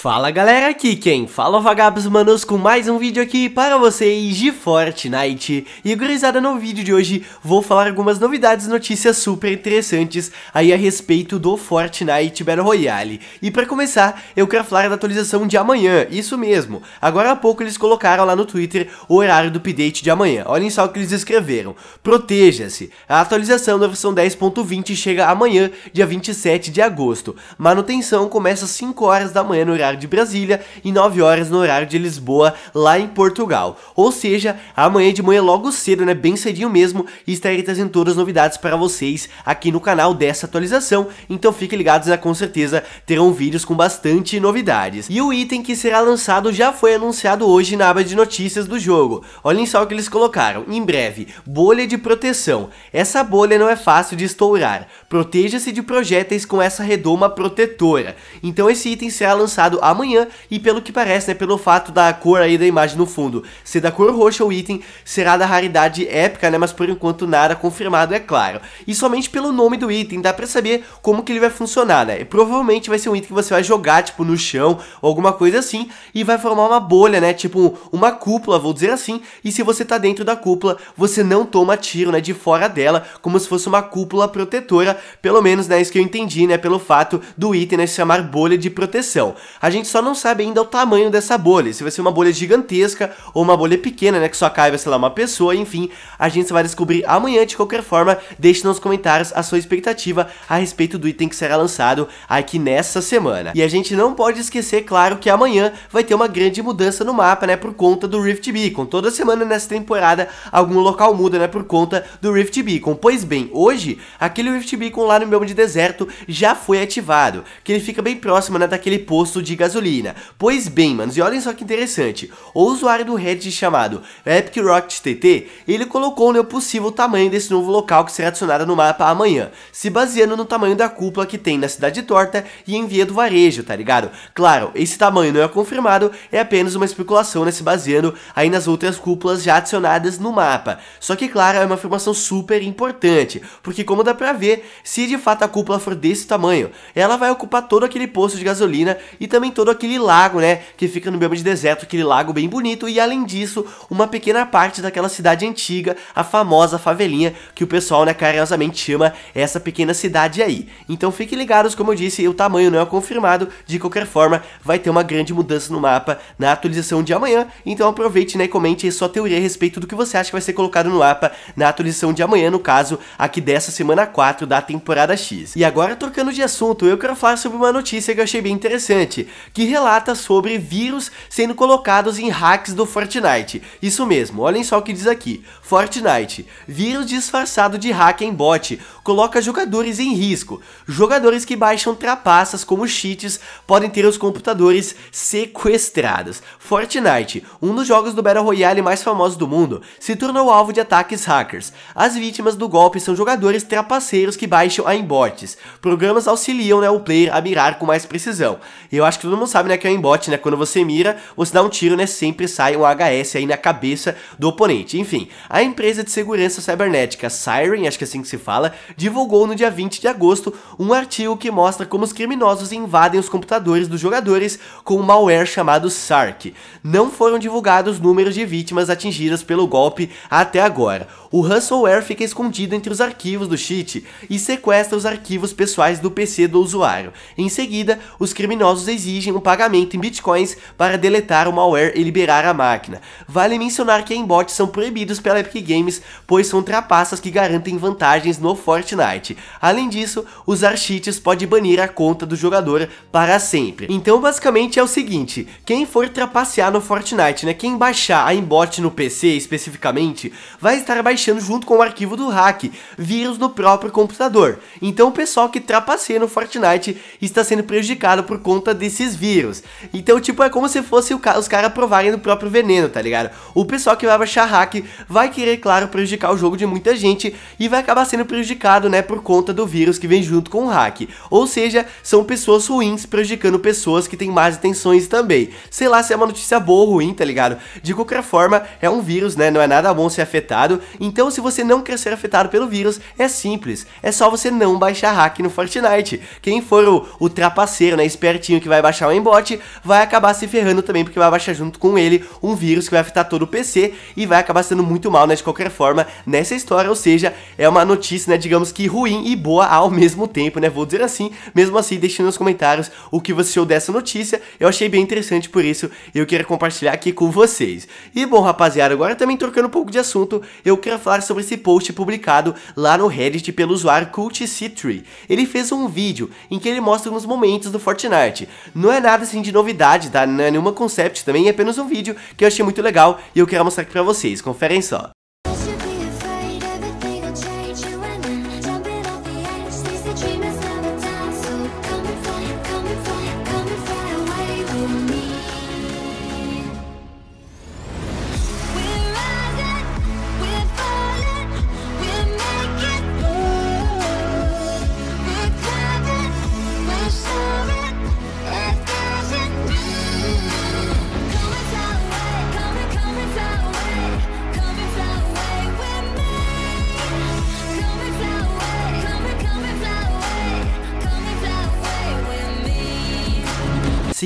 Fala galera, aqui quem fala é Vagabos Manos com mais um vídeo aqui para vocês de Fortnite E gurizada, no vídeo de hoje vou falar algumas novidades e notícias super interessantes aí a respeito do Fortnite Battle Royale E para começar, eu quero falar da atualização de amanhã, isso mesmo Agora há pouco eles colocaram lá no Twitter o horário do update de amanhã Olhem só o que eles escreveram Proteja-se, a atualização da versão 10.20 chega amanhã, dia 27 de agosto Manutenção começa às 5 horas da manhã no horário horário de Brasília e 9 horas no horário de Lisboa, lá em Portugal. Ou seja, amanhã de manhã logo cedo, né, bem cedinho mesmo, estarei trazendo todas as novidades para vocês aqui no canal dessa atualização, então fiquem ligados, né, com certeza terão vídeos com bastante novidades. E o item que será lançado já foi anunciado hoje na aba de notícias do jogo. Olhem só o que eles colocaram, em breve, bolha de proteção. Essa bolha não é fácil de estourar, proteja-se de projéteis com essa redoma protetora. Então esse item será lançado lançado amanhã e pelo que parece, né, pelo fato da cor aí da imagem no fundo ser da cor roxa, o item será da raridade épica, né, mas por enquanto nada confirmado, é claro. E somente pelo nome do item dá pra saber como que ele vai funcionar, né, e provavelmente vai ser um item que você vai jogar, tipo, no chão ou alguma coisa assim, e vai formar uma bolha, né, tipo uma cúpula, vou dizer assim, e se você tá dentro da cúpula, você não toma tiro, né, de fora dela, como se fosse uma cúpula protetora, pelo menos, né, isso que eu entendi, né, pelo fato do item, né, se chamar bolha de proteção. A a gente só não sabe ainda o tamanho dessa bolha, se vai ser uma bolha gigantesca ou uma bolha pequena, né, que só caiba, sei lá, uma pessoa, enfim, a gente vai descobrir amanhã, de qualquer forma, deixe nos comentários a sua expectativa a respeito do item que será lançado aqui nessa semana. E a gente não pode esquecer, claro, que amanhã vai ter uma grande mudança no mapa, né, por conta do Rift Beacon. Toda semana nessa temporada, algum local muda, né, por conta do Rift Beacon. Pois bem, hoje, aquele Rift Beacon lá no meu de deserto já foi ativado, que ele fica bem próximo, né, daquele posto de gasolina. Pois bem, manos, e olhem só que interessante. O usuário do Reddit chamado Epic Rocket TT, ele colocou no né, o possível tamanho desse novo local que será adicionado no mapa amanhã, se baseando no tamanho da cúpula que tem na Cidade Torta e em Via do Varejo, tá ligado? Claro, esse tamanho não é confirmado, é apenas uma especulação, né, se baseando aí nas outras cúpulas já adicionadas no mapa. Só que, claro, é uma afirmação super importante, porque como dá pra ver, se de fato a cúpula for desse tamanho, ela vai ocupar todo aquele posto de gasolina e também também todo aquele lago, né, que fica no bioma de deserto, aquele lago bem bonito, e além disso, uma pequena parte daquela cidade antiga, a famosa favelinha, que o pessoal, né, carinhosamente chama essa pequena cidade aí. Então fiquem ligados, como eu disse, o tamanho não é confirmado, de qualquer forma, vai ter uma grande mudança no mapa na atualização de amanhã, então aproveite, né, e comente aí sua teoria a respeito do que você acha que vai ser colocado no mapa na atualização de amanhã, no caso, aqui dessa semana 4 da temporada X. E agora, trocando de assunto, eu quero falar sobre uma notícia que eu achei bem interessante que relata sobre vírus sendo colocados em hacks do Fortnite. Isso mesmo, olhem só o que diz aqui. Fortnite, vírus disfarçado de hack em bot, coloca jogadores em risco. Jogadores que baixam trapaças como cheats podem ter os computadores sequestrados. Fortnite, um dos jogos do Battle Royale mais famosos do mundo, se tornou alvo de ataques hackers. As vítimas do golpe são jogadores trapaceiros que baixam a embotes. Programas auxiliam né, o player a mirar com mais precisão. eu acho que todo mundo sabe, né, que é um embote, né? Quando você mira, você dá um tiro, né, sempre sai um HS aí na cabeça do oponente. Enfim, a empresa de segurança cibernética Siren, acho que é assim que se fala, divulgou no dia 20 de agosto um artigo que mostra como os criminosos invadem os computadores dos jogadores com um malware chamado SARC. Não foram divulgados números de vítimas atingidas pelo golpe até agora. O ransomware fica escondido entre os arquivos do cheat e sequestra os arquivos pessoais do PC do usuário. Em seguida, os criminosos exigem exigem um pagamento em bitcoins para deletar o malware e liberar a máquina. Vale mencionar que embotes são proibidos pela Epic Games, pois são trapaças que garantem vantagens no Fortnite. Além disso, usar cheats pode banir a conta do jogador para sempre. Então basicamente é o seguinte, quem for trapacear no Fortnite, né, quem baixar a embot no PC especificamente, vai estar baixando junto com o arquivo do hack, vírus no próprio computador. Então o pessoal que trapaceia no Fortnite está sendo prejudicado por conta desse esses vírus. Então, tipo, é como se fosse ca os caras provarem do próprio veneno, tá ligado? O pessoal que vai baixar hack vai querer, claro, prejudicar o jogo de muita gente e vai acabar sendo prejudicado, né, por conta do vírus que vem junto com o hack. Ou seja, são pessoas ruins prejudicando pessoas que têm más intenções também. Sei lá se é uma notícia boa ou ruim, tá ligado? De qualquer forma, é um vírus, né, não é nada bom ser afetado. Então, se você não quer ser afetado pelo vírus, é simples. É só você não baixar hack no Fortnite. Quem for o, o trapaceiro, né, espertinho que vai baixar o embote, vai acabar se ferrando também, porque vai baixar junto com ele um vírus que vai afetar todo o PC e vai acabar sendo muito mal, né, de qualquer forma, nessa história, ou seja, é uma notícia, né, digamos que ruim e boa ao mesmo tempo, né, vou dizer assim, mesmo assim, deixe nos comentários o que você achou dessa notícia, eu achei bem interessante, por isso eu quero compartilhar aqui com vocês. E bom, rapaziada, agora também trocando um pouco de assunto, eu quero falar sobre esse post publicado lá no Reddit pelo usuário CultC3. Ele fez um vídeo em que ele mostra alguns momentos do Fortnite. Não é nada assim de novidade, tá? Não é nenhuma concept também, é apenas um vídeo que eu achei muito legal e eu quero mostrar aqui pra vocês. Conferem só.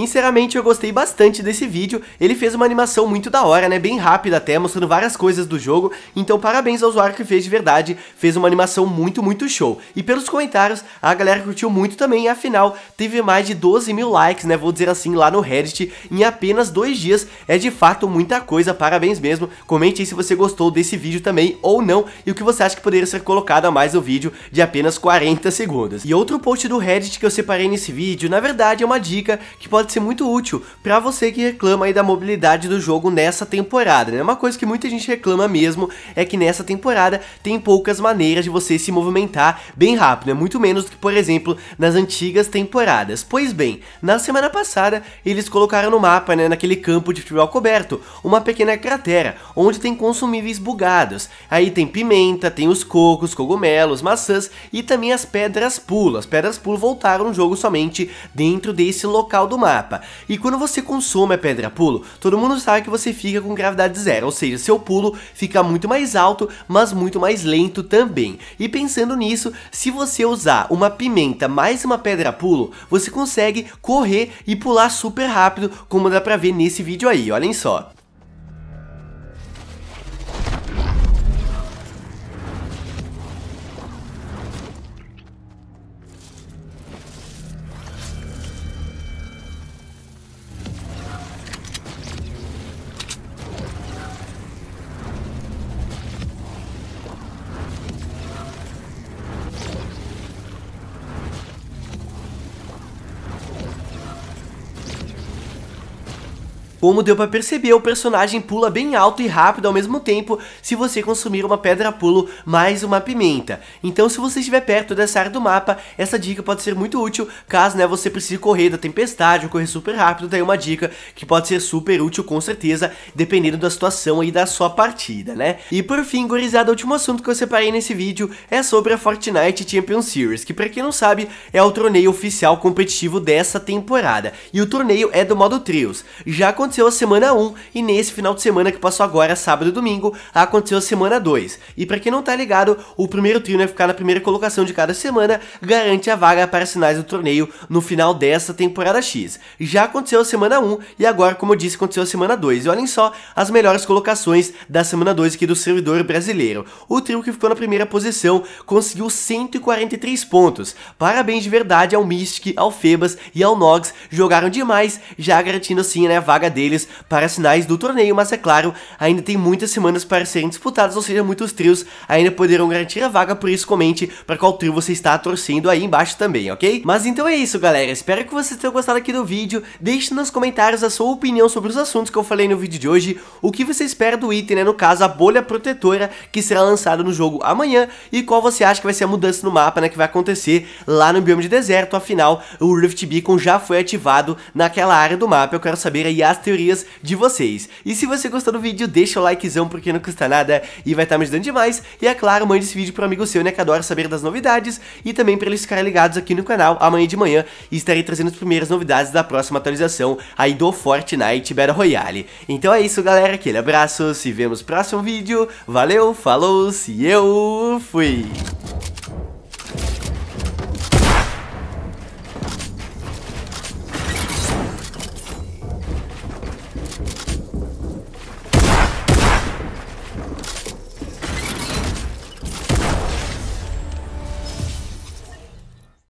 Sinceramente, eu gostei bastante desse vídeo, ele fez uma animação muito da hora, né, bem rápida até, mostrando várias coisas do jogo, então parabéns ao usuário que fez de verdade, fez uma animação muito, muito show. E pelos comentários, a galera curtiu muito também, afinal, teve mais de 12 mil likes, né, vou dizer assim, lá no Reddit, em apenas dois dias, é de fato muita coisa, parabéns mesmo, comente aí se você gostou desse vídeo também ou não, e o que você acha que poderia ser colocado a mais no vídeo de apenas 40 segundos. E outro post do Reddit que eu separei nesse vídeo, na verdade é uma dica que pode pode ser muito útil para você que reclama aí da mobilidade do jogo nessa temporada, né? Uma coisa que muita gente reclama mesmo é que nessa temporada tem poucas maneiras de você se movimentar bem rápido, né? Muito menos do que, por exemplo, nas antigas temporadas. Pois bem, na semana passada eles colocaram no mapa, né, naquele campo de futebol coberto, uma pequena cratera onde tem consumíveis bugados. Aí tem pimenta, tem os cocos, cogumelos, maçãs e também as pedras pula. As pedras pula voltaram no jogo somente dentro desse local do mapa. E quando você consome a pedra pulo, todo mundo sabe que você fica com gravidade zero, ou seja, seu pulo fica muito mais alto, mas muito mais lento também. E pensando nisso, se você usar uma pimenta mais uma pedra pulo, você consegue correr e pular super rápido, como dá pra ver nesse vídeo aí, olhem só. Como deu pra perceber, o personagem pula bem alto e rápido ao mesmo tempo se você consumir uma pedra pulo mais uma pimenta. Então se você estiver perto dessa área do mapa, essa dica pode ser muito útil caso né, você precise correr da tempestade ou correr super rápido, daí é uma dica que pode ser super útil com certeza, dependendo da situação aí da sua partida, né? E por fim, gurizada, o último assunto que eu separei nesse vídeo é sobre a Fortnite Champion Series, que pra quem não sabe, é o torneio oficial competitivo dessa temporada. E o torneio é do modo trios. Já aconteceu aconteceu a semana 1 e nesse final de semana que passou agora, sábado e domingo, aconteceu a semana 2. E para quem não tá ligado, o primeiro trio vai né, ficar na primeira colocação de cada semana, garante a vaga para as finais do torneio no final dessa temporada X. Já aconteceu a semana 1 e agora, como eu disse, aconteceu a semana 2. E olhem só as melhores colocações da semana 2 aqui do servidor brasileiro. O trio que ficou na primeira posição conseguiu 143 pontos. Parabéns de verdade ao Mystic, ao Febas e ao Nox, jogaram demais, já garantindo assim né, a vaga dele deles para as finais do torneio, mas é claro, ainda tem muitas semanas para serem disputadas, ou seja, muitos trios ainda poderão garantir a vaga, por isso comente para qual trio você está torcendo aí embaixo também, ok? Mas então é isso, galera, espero que vocês tenham gostado aqui do vídeo, deixe nos comentários a sua opinião sobre os assuntos que eu falei no vídeo de hoje, o que você espera do item, né, no caso a bolha protetora que será lançada no jogo amanhã e qual você acha que vai ser a mudança no mapa, né, que vai acontecer lá no bioma de deserto, afinal o Rift Beacon já foi ativado naquela área do mapa, eu quero saber aí as teorias de vocês. E se você gostou do vídeo, deixa o likezão porque não custa nada e vai estar tá me ajudando demais. E é claro, mande esse vídeo pro amigo seu, né, que adora saber das novidades e também para eles ficarem ligados aqui no canal amanhã de manhã e estarei trazendo as primeiras novidades da próxima atualização aí do Fortnite Battle Royale. Então é isso, galera, aquele abraço, se vemos no próximo vídeo, valeu, falou, se eu fui!